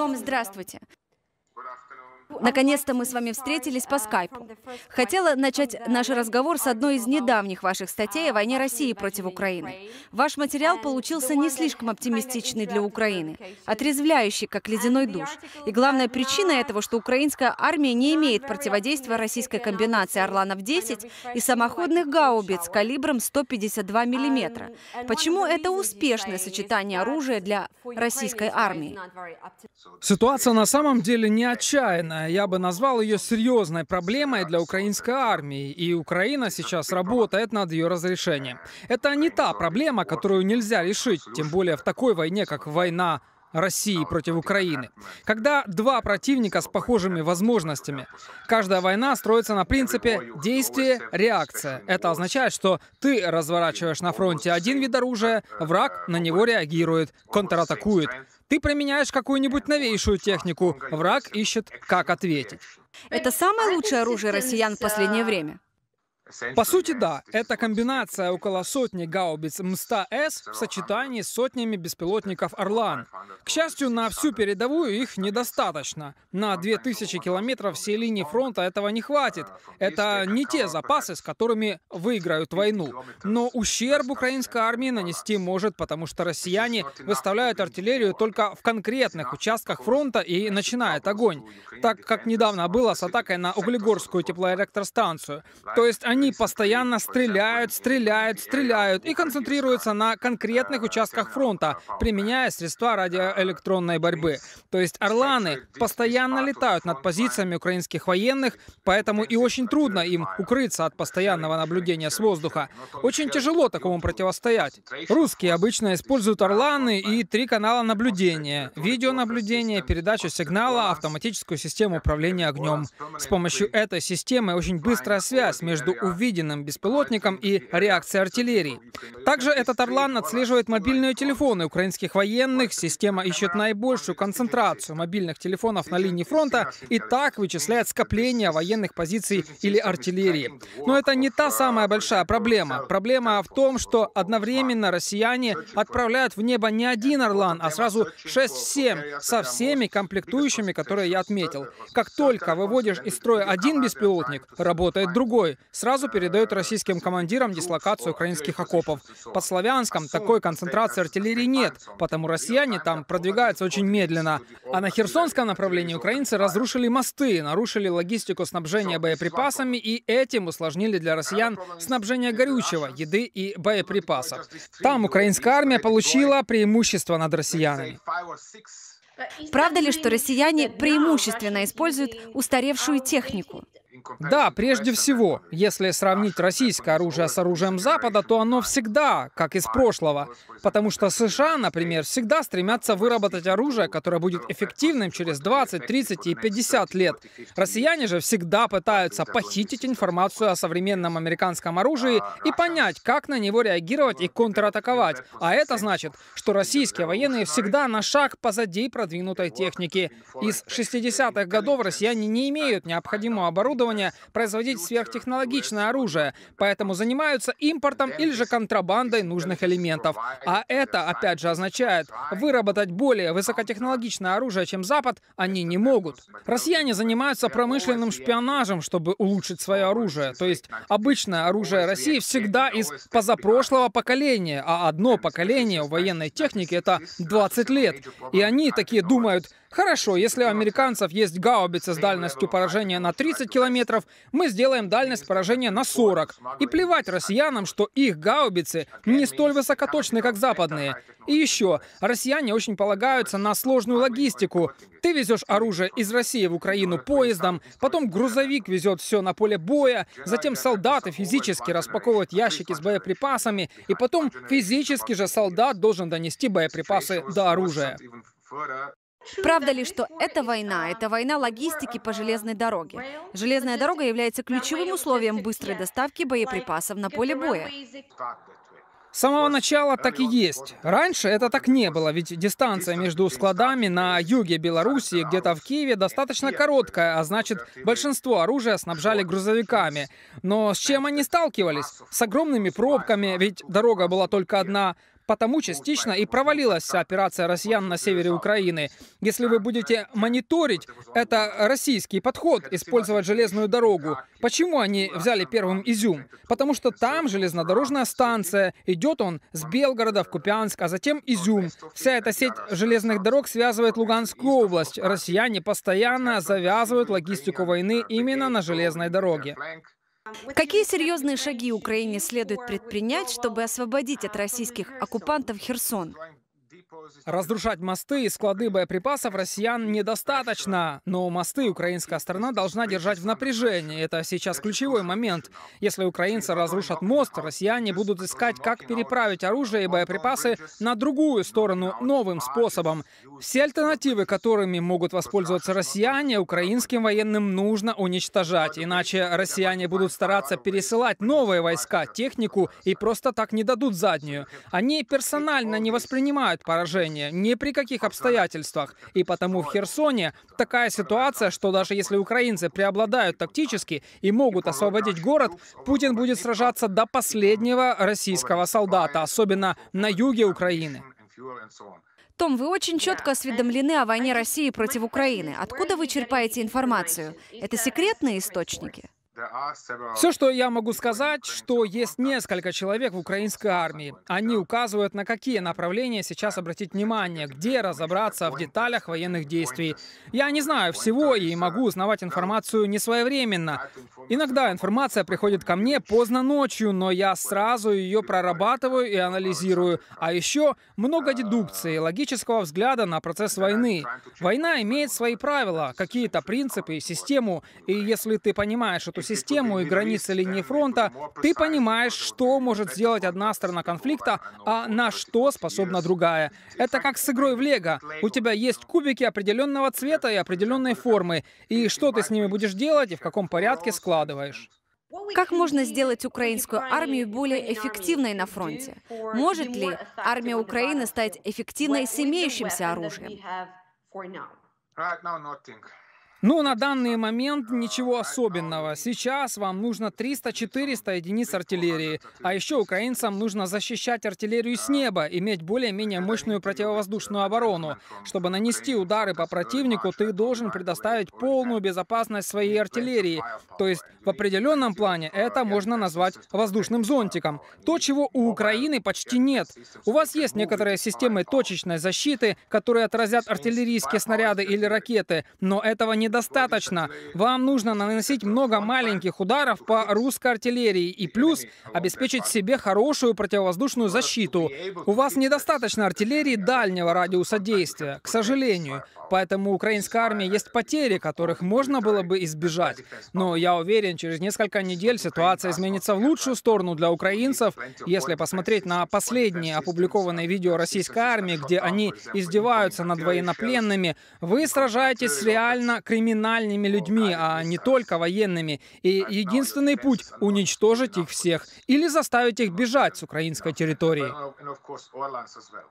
Том, здравствуйте. Наконец-то мы с вами встретились по скайпу. Хотела начать наш разговор с одной из недавних ваших статей о войне России против Украины. Ваш материал получился не слишком оптимистичный для Украины, отрезвляющий, как ледяной душ. И главная причина этого, что украинская армия не имеет противодействия российской комбинации «Орланов-10» и самоходных гаубиц калибром 152 мм. Почему это успешное сочетание оружия для российской армии? Ситуация на самом деле не отчаянная. Э, я бы назвал ее серьезной проблемой для украинской армии, и Украина сейчас работает над ее разрешением. Это не та проблема, которую нельзя решить, тем более в такой войне, как война России против Украины. Когда два противника с похожими возможностями. Каждая война строится на принципе действие-реакция. Это означает, что ты разворачиваешь на фронте один вид оружия, враг на него реагирует, контратакует. Ты применяешь какую-нибудь новейшую технику. Враг ищет, как ответить. Это самое лучшее оружие россиян в последнее время. По сути, да. Это комбинация около сотни гаубиц МСТА-С в сочетании с сотнями беспилотников «Орлан». К счастью, на всю передовую их недостаточно. На 2000 километров всей линии фронта этого не хватит. А, это не те запасы, с которыми выиграют войну. Но ущерб украинской армии нанести может, потому что россияне выставляют артиллерию только в конкретных участках фронта и начинают огонь. Так как недавно было с атакой на Углегорскую теплоэлектростанцию. То есть они они постоянно стреляют, стреляют, стреляют и концентрируются на конкретных участках фронта, применяя средства радиоэлектронной борьбы. То есть орланы постоянно летают над позициями украинских военных, поэтому и очень трудно им укрыться от постоянного наблюдения с воздуха. Очень тяжело такому противостоять. Русские обычно используют орланы и три канала наблюдения, видеонаблюдение, передачу сигнала, автоматическую систему управления огнем. С помощью этой системы очень быстрая связь между увиденным беспилотником и реакцией артиллерии. Также этот «Орлан» отслеживает мобильные телефоны украинских военных. Система ищет наибольшую концентрацию мобильных телефонов на линии фронта и так вычисляет скопление военных позиций или артиллерии. Но это не та самая большая проблема. Проблема в том, что одновременно россияне отправляют в небо не один «Орлан», а сразу 6-7 со всеми комплектующими, которые я отметил. Как только выводишь из строя один беспилотник, работает другой. Сразу сразу передают российским командирам дислокацию украинских окопов. Под Славянском такой концентрации артиллерии нет, потому россияне там продвигаются очень медленно. А на Херсонском направлении украинцы разрушили мосты, нарушили логистику снабжения боеприпасами и этим усложнили для россиян снабжение горючего, еды и боеприпасов. Там украинская армия получила преимущество над россиянами. Правда ли, что россияне преимущественно используют устаревшую технику? Да, прежде всего, если сравнить российское оружие с оружием Запада, то оно всегда, как из прошлого. Потому что США, например, всегда стремятся выработать оружие, которое будет эффективным через 20, 30 и 50 лет. Россияне же всегда пытаются похитить информацию о современном американском оружии а и понять, как на него реагировать и контратаковать. А это значит, что российские военные всегда на шаг позади продвинутой техники. Из 60-х годов россияне не имеют необходимого оборудования оборудования производить сверхтехнологичное оружие, поэтому занимаются импортом или же контрабандой нужных элементов. А это, опять же, означает, выработать более высокотехнологичное оружие, чем Запад, они не могут. Россияне занимаются промышленным шпионажем, чтобы улучшить свое оружие. То есть обычное оружие России всегда из позапрошлого поколения, а одно поколение у военной техники — это 20 лет. И они такие думают, Хорошо, если у американцев есть гаубица с дальностью поражения на 30 километров, мы сделаем дальность поражения на 40. И плевать россиянам, что их гаубицы не столь высокоточны, как западные. И еще, россияне очень полагаются на сложную логистику. Ты везешь оружие из России в Украину поездом, потом грузовик везет все на поле боя, затем солдаты физически распаковывают ящики с боеприпасами, и потом физически же солдат должен донести боеприпасы до оружия. Правда ли, что эта война – это война логистики по железной дороге? Железная дорога является ключевым условием быстрой доставки боеприпасов на поле боя. С самого начала так и есть. Раньше это так не было, ведь дистанция между складами на юге Белоруссии, где-то в Киеве, достаточно короткая, а значит, большинство оружия снабжали грузовиками. Но с чем они сталкивались? С огромными пробками, ведь дорога была только одна. Потому частично и провалилась операция россиян на севере Украины. Если вы будете мониторить, это российский подход использовать железную дорогу. Почему они взяли первым Изюм? Потому что там железнодорожная станция, идет он с Белгорода в Купянск, а затем Изюм. Вся эта сеть железных дорог связывает Луганскую область. Россияне постоянно завязывают логистику войны именно на железной дороге. Какие серьезные шаги Украине следует предпринять, чтобы освободить от российских оккупантов Херсон? Разрушать мосты и склады боеприпасов россиян недостаточно, но мосты украинская сторона должна держать в напряжении. Это сейчас ключевой момент. Если украинцы разрушат мост, россияне будут искать, как переправить оружие и боеприпасы на другую сторону новым способом. Все альтернативы, которыми могут воспользоваться россияне, украинским военным нужно уничтожать, иначе россияне будут стараться пересылать новые войска, технику и просто так не дадут заднюю. Они персонально не воспринимают поражение вторжения, ни при каких обстоятельствах. И потому в Херсоне такая ситуация, что даже если украинцы преобладают тактически и могут освободить город, Путин будет сражаться до последнего российского солдата, особенно на юге Украины. Том, вы очень четко осведомлены о войне России против Украины. Откуда вы черпаете информацию? Это секретные источники? Все, что я могу сказать, что есть несколько человек в украинской армии. Они указывают, на какие направления сейчас обратить внимание, где разобраться в деталях военных действий. Я не знаю всего и могу узнавать информацию не своевременно. Иногда информация приходит ко мне поздно ночью, но я сразу ее прорабатываю и анализирую. А еще много дедукции, логического взгляда на процесс войны. Война имеет свои правила, какие-то принципы, систему. И если ты понимаешь эту систему и границы линии фронта, ты понимаешь, что может сделать одна сторона конфликта, а на что способна другая. Это как с игрой в лего. У тебя есть кубики определенного цвета и определенной формы, и что ты с ними будешь делать и в каком порядке складываешь. Как можно сделать украинскую армию более эффективной на фронте? Может ли армия Украины стать эффективной с имеющимся оружием? Ну, на данный момент ничего особенного. Сейчас вам нужно 300-400 единиц артиллерии. А еще украинцам нужно защищать артиллерию с неба, иметь более-менее мощную противовоздушную оборону. Чтобы нанести удары по противнику, ты должен предоставить полную безопасность своей артиллерии. То есть в определенном плане это можно назвать воздушным зонтиком. То, чего у Украины почти нет. У вас есть некоторые системы точечной защиты, которые отразят артиллерийские снаряды или ракеты, но этого не недостаточно. Вам нужно наносить много маленьких ударов по русской артиллерии и плюс обеспечить себе хорошую противовоздушную защиту. У вас недостаточно артиллерии дальнего радиуса действия, к сожалению. Поэтому у украинской армии есть потери, которых можно было бы избежать. Но я уверен, через несколько недель ситуация изменится в лучшую сторону для украинцев, если посмотреть на последние опубликованные видео российской армии, где они издеваются над военнопленными. Вы сражаетесь с реально криминальными криминальными людьми, а не только военными. И единственный путь — уничтожить их всех или заставить их бежать с украинской территории.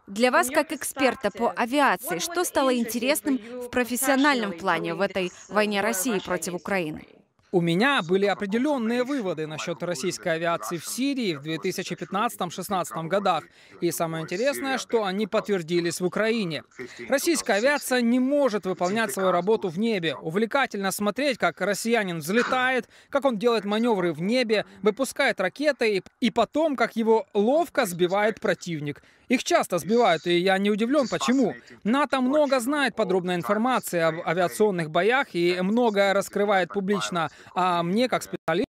Для вас, как эксперта по авиации, что стало интересным в профессиональном плане в этой войне России против Украины? У меня были определенные выводы насчет российской авиации в Сирии в 2015 2016 годах. И самое интересное, что они подтвердились в Украине. Российская авиация не может выполнять свою работу в небе. Увлекательно смотреть, как россиянин взлетает, как он делает маневры в небе, выпускает ракеты и потом, как его ловко сбивает противник. Их часто сбивают, и я не удивлен, почему. НАТО много знает подробной информации об авиационных боях и многое раскрывает публично. А мне, как специалисту,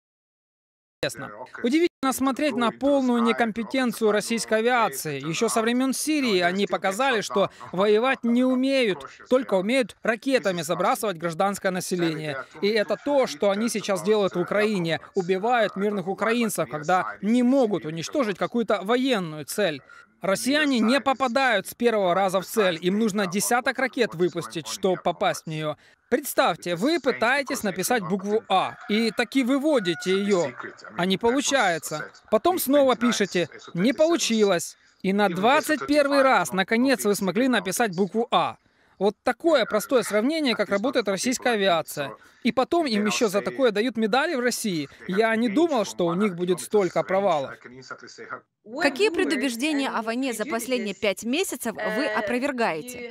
интересно. Удивительно смотреть на полную некомпетенцию российской авиации. Еще со времен Сирии они показали, что воевать не умеют, только умеют ракетами забрасывать гражданское население. И это то, что они сейчас делают в Украине. Убивают мирных украинцев, когда не могут уничтожить какую-то военную цель. Россияне не попадают с первого раза в цель. Им нужно десяток ракет выпустить, чтобы попасть в нее. Представьте, вы пытаетесь написать букву А, и таки выводите ее, а не получается. Потом снова пишете «не получилось», и на 21 раз, наконец, вы смогли написать букву А. Вот такое простое сравнение, как работает российская авиация. И потом им еще за такое дают медали в России. Я не думал, что у них будет столько провалов. Какие предубеждения о войне за последние пять месяцев вы опровергаете?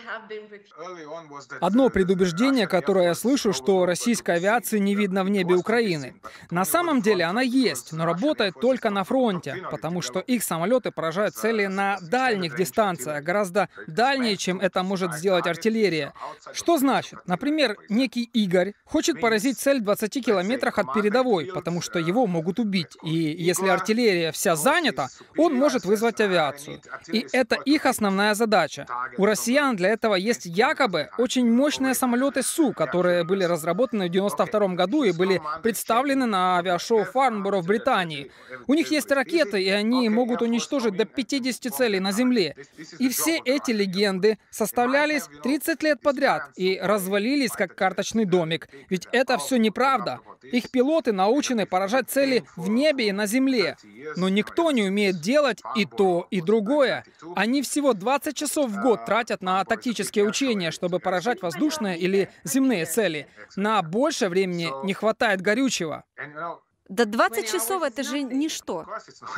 Одно предубеждение, которое я слышу, что российской авиации не видно в небе Украины. На самом деле она есть, но работает только на фронте, потому что их самолеты поражают цели на дальних дистанциях, гораздо дальнее, чем это может сделать артиллерия. Что значит? Например, некий Игорь хочет поразить цель в 20 километрах от передовой, потому что его могут убить. И если артиллерия вся занята, он может вызвать авиацию. И это их основная задача. У россиян для этого есть якобы очень мощные самолеты СУ, которые были разработаны в 1992 году и были представлены на авиашоу Фарнборо в Британии. У них есть ракеты, и они могут уничтожить до 50 целей на Земле. И все эти легенды составлялись 30 лет подряд и развалились как карточный домик. Ведь это все неправда. Их пилоты научены поражать цели в небе и на земле. Но никто не умеет делать и то, и другое. Они всего 20 часов в год тратят на тактические учения, чтобы поражать воздушные или земные цели. На больше времени не хватает горючего. Да 20 а часов это же ничто.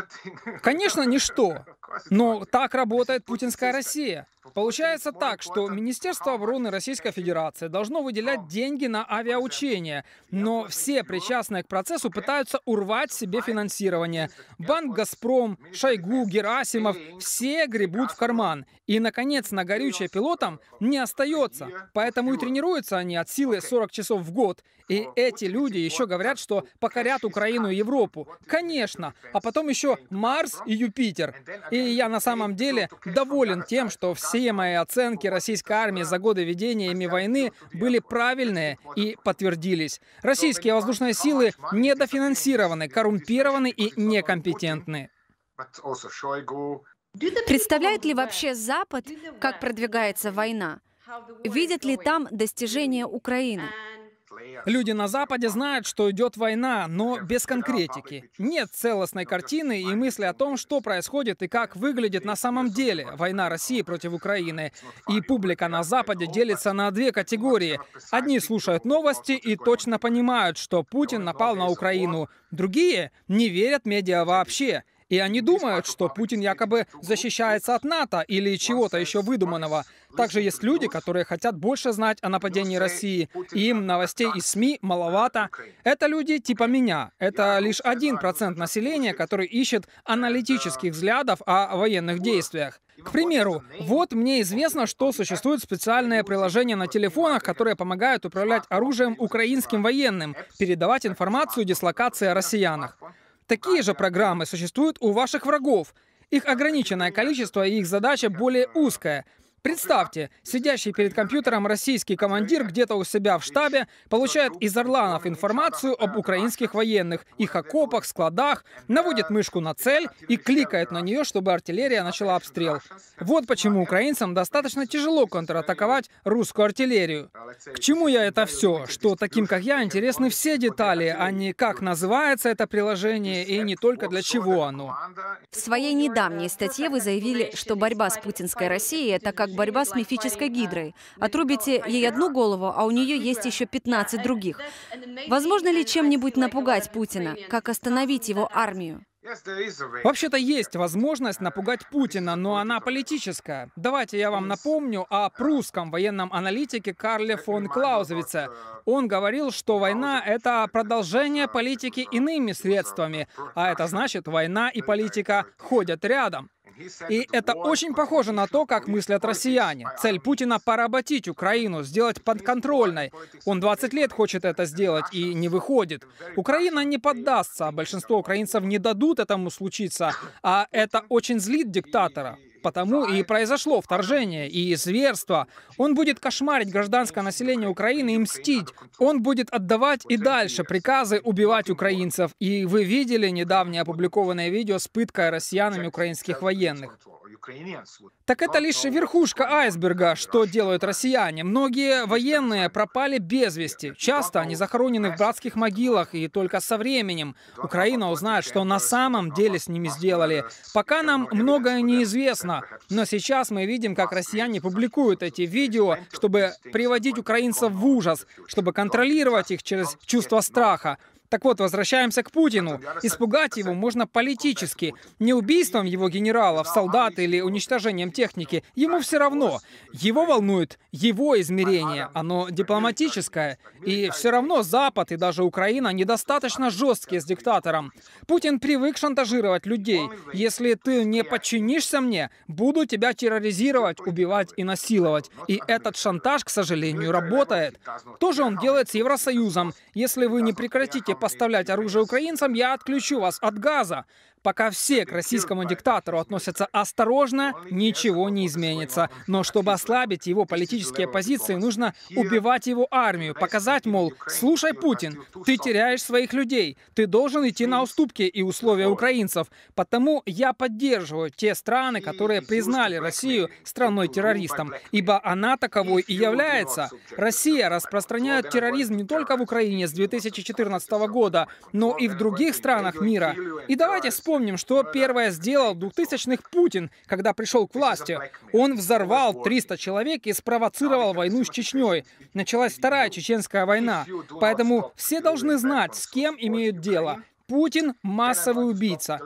Конечно, ничто. Но так работает путинская Россия. Получается так, что Министерство а, обороны Российской Федерации должно выделять деньги на авиаучения, но все причастные к процессу пытаются урвать себе финансирование. Банк «Газпром», Шойгу, Герасимов – все гребут в карман. И, наконец, на горючее пилотам э, не остается. Ну Поэтому и тренируются они от силы 40 часов в год. И э, эти люди еще говорят, что ну, покорят Украину Украину и Европу. Конечно. А потом еще Марс и Юпитер. И я на самом деле доволен тем, что все мои оценки российской армии за годы ведения ими войны были правильные и подтвердились. Российские воздушные силы недофинансированы, коррумпированы и некомпетентны. Представляет ли вообще Запад, как продвигается война? Видят ли там достижения Украины? Люди на Западе знают, что идет война, но без конкретики. Нет целостной картины и мысли о том, что происходит и как выглядит на самом деле война России против Украины. И публика на Западе делится на две категории. Одни слушают новости и точно понимают, что Путин напал на Украину. Другие не верят медиа вообще и они думают, что Путин якобы защищается от НАТО или чего-то еще выдуманного. Также есть люди, которые хотят больше знать о нападении России. И им новостей из СМИ маловато. Это люди типа меня. Это лишь один процент населения, который ищет аналитических взглядов о военных действиях. К примеру, вот мне известно, что существуют специальные приложения на телефонах, которые помогают управлять оружием украинским военным, передавать информацию дислокации о россиянах. Такие же программы существуют у ваших врагов. Их ограниченное количество и их задача более узкая. Представьте, сидящий перед компьютером российский командир где-то у себя в штабе получает из Орланов информацию об украинских военных, их окопах, складах, наводит мышку на цель и кликает на нее, чтобы артиллерия начала обстрел. Вот почему украинцам достаточно тяжело контратаковать русскую артиллерию. К чему я это все? Что таким, как я, интересны все детали, а не как называется это приложение и не только для чего оно. В своей недавней статье вы заявили, что борьба с путинской Россией — это как как борьба с мифической гидрой. Отрубите ей одну голову, а у нее есть еще 15 других. Возможно ли чем-нибудь напугать Путина? Как остановить его армию? Вообще-то есть возможность напугать Путина, но она политическая. Давайте я вам напомню о прусском военном аналитике Карле фон Клаузовице. Он говорил, что война — это продолжение политики иными средствами, а это значит, война и политика ходят рядом. И это очень похоже на то, как мыслят россияне. Цель Путина — поработить Украину, сделать подконтрольной. Он 20 лет хочет это сделать и не выходит. Украина не поддастся, а большинство украинцев не дадут этому случиться, а это очень злит диктатора. Потому и произошло вторжение и зверство. Он будет кошмарить гражданское население Украины и мстить. Он будет отдавать и дальше приказы убивать украинцев. И вы видели недавнее опубликованное видео с пыткой россиянами украинских военных. Так это лишь верхушка айсберга, что делают россияне. Многие военные пропали без вести. Часто они захоронены в братских могилах, и только со временем Украина узнает, что на самом деле с ними сделали. Пока нам многое неизвестно, важно. Но сейчас мы видим, как россияне публикуют эти видео, чтобы приводить украинцев в ужас, чтобы контролировать их через чувство страха. Так вот, возвращаемся к Путину. Испугать его можно политически. Не убийством его генералов, солдат или уничтожением техники. Ему все равно. Его волнует его измерение. Оно дипломатическое. И все равно Запад и даже Украина недостаточно жесткие с диктатором. Путин привык шантажировать людей. Если ты не подчинишься мне, буду тебя терроризировать, убивать и насиловать. И этот шантаж, к сожалению, работает. То же он делает с Евросоюзом. Если вы не прекратите поставлять оружие украинцам, я отключу вас от газа. Пока все к российскому диктатору относятся осторожно, ничего не изменится. Но чтобы ослабить его политические позиции, нужно убивать его армию, показать, мол, слушай, Путин, ты теряешь своих людей, ты должен идти на уступки и условия украинцев. Потому я поддерживаю те страны, которые признали Россию страной-террористом, ибо она таковой и является. Россия распространяет терроризм не только в Украине с 2014 года, но и в других странах мира. И давайте вспомним, вспомним, что первое сделал 2000-х Путин, когда пришел к власти. Он взорвал 300 человек и спровоцировал войну с Чечней. Началась Вторая Чеченская война. Поэтому все должны знать, с кем имеют дело. Путин – массовый убийца.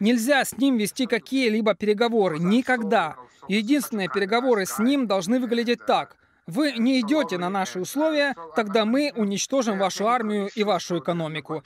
Нельзя с ним вести какие-либо переговоры. Никогда. Единственные переговоры с ним должны выглядеть так. Вы не идете на наши условия, тогда мы уничтожим вашу армию и вашу экономику.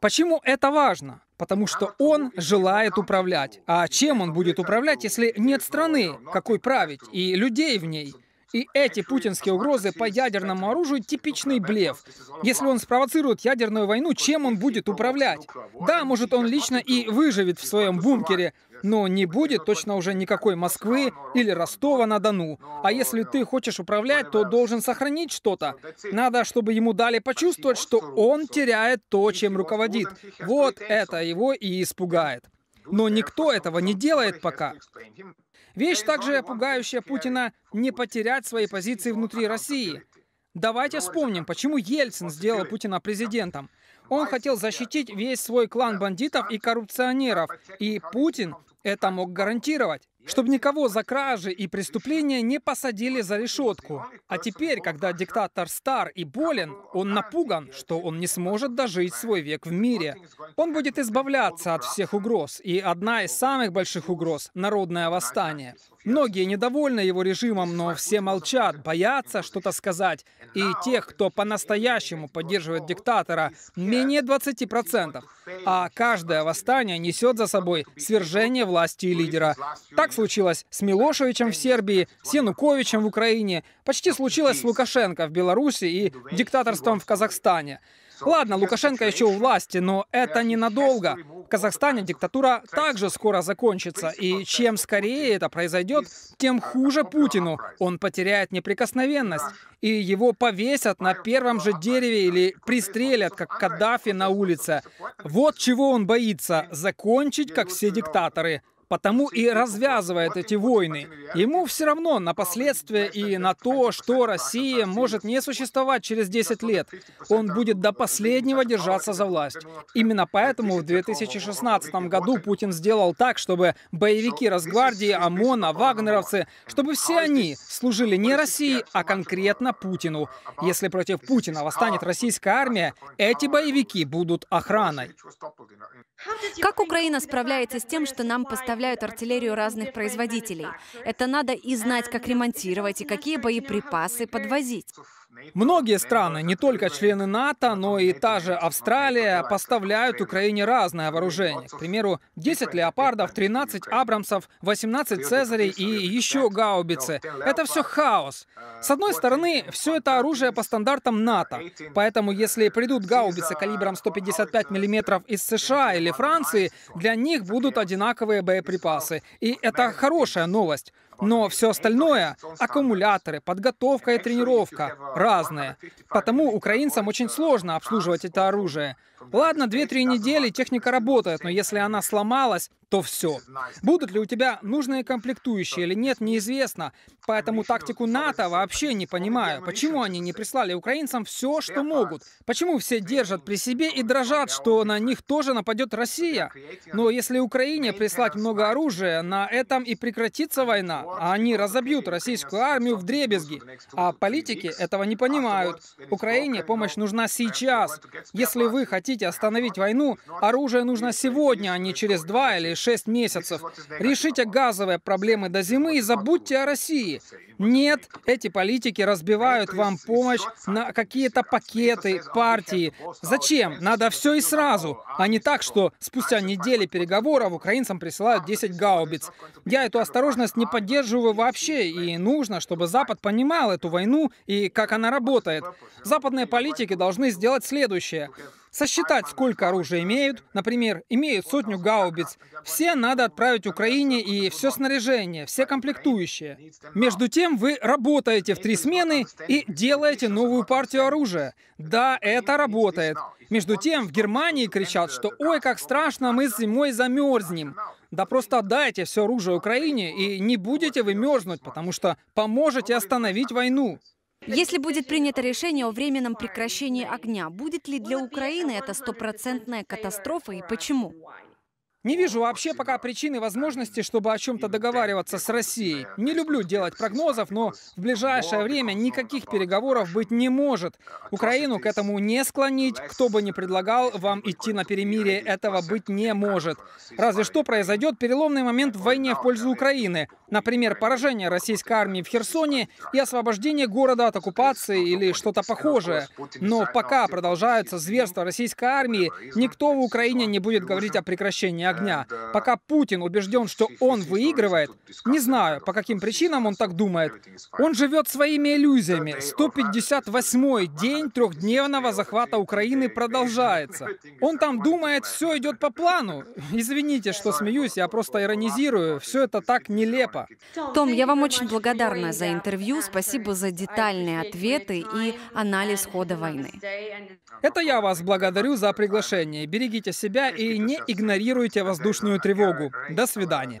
Почему это важно? Потому что он желает управлять. А чем он будет управлять, если нет страны, какой править, и людей в ней? И эти путинские угрозы по ядерному оружию – типичный блеф. Если он спровоцирует ядерную войну, чем он будет управлять? Да, может, он лично и выживет в своем бункере, но не будет точно уже никакой Москвы или Ростова-на-Дону. А если ты хочешь управлять, то должен сохранить что-то. Надо, чтобы ему дали почувствовать, что он теряет то, чем руководит. Вот это его и испугает. Но никто этого не делает пока. Вещь также пугающая Путина не потерять свои позиции внутри России. Давайте вспомним, почему Ельцин сделал Путина президентом. Он хотел защитить весь свой клан бандитов и коррупционеров, и Путин это мог гарантировать, чтобы никого за кражи и преступления не посадили за решетку. А теперь, когда диктатор стар и болен, он напуган, что он не сможет дожить свой век в мире. Он будет избавляться от всех угроз, и одна из самых больших угроз — народное восстание. Многие недовольны его режимом, но все молчат, боятся что-то сказать. И тех, кто по-настоящему поддерживает диктатора, менее 20%. А каждое восстание несет за собой свержение власти и лидера. Так случилось с Милошевичем в Сербии, с Януковичем в Украине, почти случилось с Лукашенко в Беларуси и диктаторством в Казахстане. Ладно, Лукашенко еще у власти, но это ненадолго. В Казахстане диктатура также скоро закончится. И чем скорее это произойдет, тем хуже Путину. Он потеряет неприкосновенность. И его повесят на первом же дереве или пристрелят, как Каддафи на улице. Вот чего он боится. Закончить, как все диктаторы потому и развязывает эти войны. Ему все равно на последствия и на то, что Россия может не существовать через 10 лет. Он будет до последнего держаться за власть. Именно поэтому в 2016 году Путин сделал так, чтобы боевики Росгвардии, ОМОНа, вагнеровцы, чтобы все они служили не России, а конкретно Путину. Если против Путина восстанет российская армия, эти боевики будут охраной. Как Украина справляется с тем, что нам поставляют поставляют артиллерию разных производителей. Это надо и знать, как ремонтировать, и какие боеприпасы подвозить. Многие страны, не только члены НАТО, но и та же Австралия, поставляют Украине разное вооружение. К примеру, 10 леопардов, 13 абрамсов, 18 цезарей и еще гаубицы. Это все хаос. С одной стороны, все это оружие по стандартам НАТО. Поэтому, если придут гаубицы калибром 155 мм из США или Франции, для них будут одинаковые боеприпасы. И это хорошая новость. Но все остальное, аккумуляторы, подготовка и тренировка, разные. Потому украинцам очень сложно обслуживать это оружие. Ладно, 2-3 недели техника работает, но если она сломалась, то все. Будут ли у тебя нужные комплектующие или нет, неизвестно. Поэтому тактику НАТО вообще не понимаю. Почему они не прислали украинцам все, что могут? Почему все держат при себе и дрожат, что на них тоже нападет Россия? Но если Украине прислать много оружия, на этом и прекратится война. А они разобьют российскую армию в дребезги. А политики этого не понимают. Украине помощь нужна сейчас. Если вы хотите остановить войну, оружие нужно сегодня, а не через два или 6 месяцев. Решите газовые проблемы до зимы и забудьте о России. Нет, эти политики разбивают вам помощь на какие-то пакеты, партии. Зачем? Надо все и сразу, а не так, что спустя недели переговоров украинцам присылают 10 а, гаубиц. Я эту осторожность не а, поддерживаю вообще, и нужно, чтобы Запад понимал эту войну и как она работает. Западные политики должны сделать следующее сосчитать, сколько оружия имеют, например, имеют сотню гаубиц, все надо отправить Украине и все снаряжение, все комплектующие. Между тем вы работаете в три смены и делаете новую партию оружия. Да, это работает. Между тем в Германии кричат, что «Ой, как страшно, мы зимой замерзнем». Да просто дайте все оружие Украине и не будете вы мерзнуть, потому что поможете остановить войну. Если будет принято решение о временном прекращении огня, будет ли для Украины это стопроцентная катастрофа и почему? Не вижу вообще пока причины и возможности, чтобы о чем-то договариваться с Россией. Не люблю делать прогнозов, но в ближайшее время никаких переговоров быть не может. Украину к этому не склонить, кто бы ни предлагал вам идти на перемирие, этого быть не может. Разве что произойдет переломный момент в войне в пользу Украины. Например, поражение российской армии в Херсоне и освобождение города от оккупации или что-то похожее. Но пока продолжаются зверства российской армии, никто в Украине не будет говорить о прекращении огня. Пока Путин убежден, что он выигрывает, не знаю, по каким причинам он так думает, он живет своими иллюзиями. 158-й день трехдневного захвата Украины продолжается. Он там думает, все идет по плану. Извините, что смеюсь, я просто иронизирую. Все это так нелепо. Том, я вам очень благодарна за интервью. Спасибо за детальные ответы и анализ хода войны. Это я вас благодарю за приглашение. Берегите себя и не игнорируйте воздушную тревогу. До свидания.